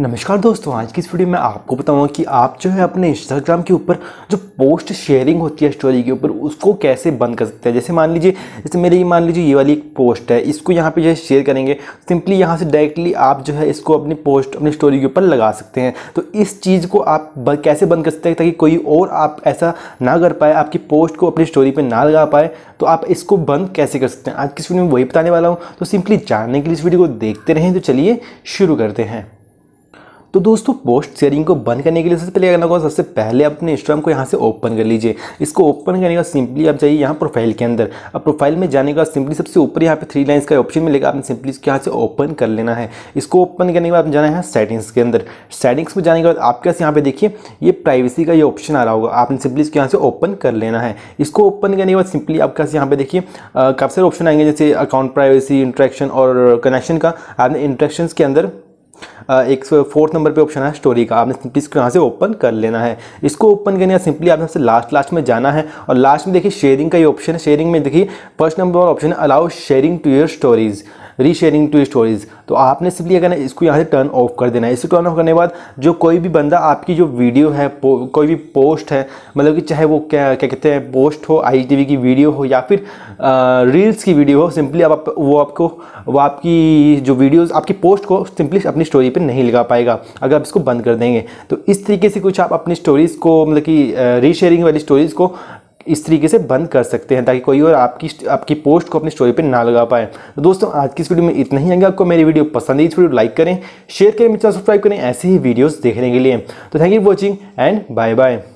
नमस्कार दोस्तों आज की इस वीडियो में आपको बताऊंगा कि आप जो है अपने इंस्टाग्राम के ऊपर जो पोस्ट शेयरिंग होती है स्टोरी के ऊपर उसको कैसे बंद कर सकते हैं जैसे मान लीजिए जैसे मेरे ये मान लीजिए ये वाली एक पोस्ट है इसको यहाँ पे जो है शेयर करेंगे सिंपली यहाँ से डायरेक्टली आप जो है इसको अपनी पोस्ट अपनी स्टोरी के ऊपर लगा सकते हैं तो इस चीज़ को आप ब, कैसे बंद कर सकते हैं ताकि कोई और आप ऐसा ना कर पाए आपकी पोस्ट को अपनी स्टोरी पर ना लगा पाए तो आप इसको बंद कैसे कर सकते हैं आज की इस वीडियो में वही बताने वाला हूँ तो सिंपली जानने के लिए इस वीडियो को देखते रहें तो चलिए शुरू करते हैं तो दोस्तों पोस्ट शेयरिंग को बंद करने के लिए सबसे पहले करना होगा सबसे पहले अपने इंस्टाग्राम को यहाँ से ओपन कर लीजिए इसको ओपन करने का सिंपली आप जाइए यहाँ प्रोफाइल के अंदर अब प्रोफाइल में जाने का सिंपली सबसे ऊपर यहाँ पे थ्री लाइन्स का ऑप्शन मिलेगा आपने सिंपली इसको यहाँ से ओपन कर लेना है इसको ओपन करने के बाद जाना है सेटिंग्स के अंदर सेटिंग्स में जाने के बाद आपके पास यहाँ पे देखिए ये प्राइवेसी का ये ऑप्शन आ रहा होगा आपने सिंपली इसको यहाँ से ओपन कर लेना है इसको ओपन करने के बाद सिंपली आपके पास यहाँ पे देखिए काफ़ी सारे ऑप्शन आएंगे जैसे अकाउंट प्राइवेसी इंट्रैक्शन और कनेक्शन का आपने इंट्रैक्शन के अंदर एक फोर्थ नंबर पे ऑप्शन है स्टोरी का आपने सिंपली इसको यहाँ से ओपन कर लेना है इसको ओपन करने का सिंपली आपने सबसे लास्ट लास्ट में जाना है और लास्ट में देखिए शेयरिंग का ये ऑप्शन है शेयरिंग में देखिए first number option allow sharing to your stories resharing to stories तो आपने सिंपली अगर इसको यहाँ से टर्न ऑफ कर देना है इसे टर्न ऑफ करने के बाद जो कोई भी बंदा आपकी जो वीडियो है कोई भी पोस्ट है मतलब कि चाहे वो क्या क्या कहते हैं पोस्ट हो आई की वीडियो हो या फिर रील्स की वीडियो हो सिंपली आप वो आपको वो आपकी जो वीडियोज़ आपकी पोस्ट को सिंपली अपनी स्टोरी पर नहीं लगा पाएगा अगर आप इसको बंद कर देंगे तो इस तरीके से कुछ आप अपनी स्टोरीज़ को मतलब कि रीशेयरिंग वाली स्टोरीज़ को इस तरीके से बंद कर सकते हैं ताकि कोई और आपकी आपकी पोस्ट को अपनी स्टोरी पर ना लगा पाए तो दोस्तों आज की इस वीडियो में इतना ही आएंगे आपको मेरी वीडियो पसंद है इस वीडियो लाइक करें शेयर करें मित्र सब्सक्राइब करें ऐसे ही वीडियोज़ देखने के लिए तो thank you watching and bye bye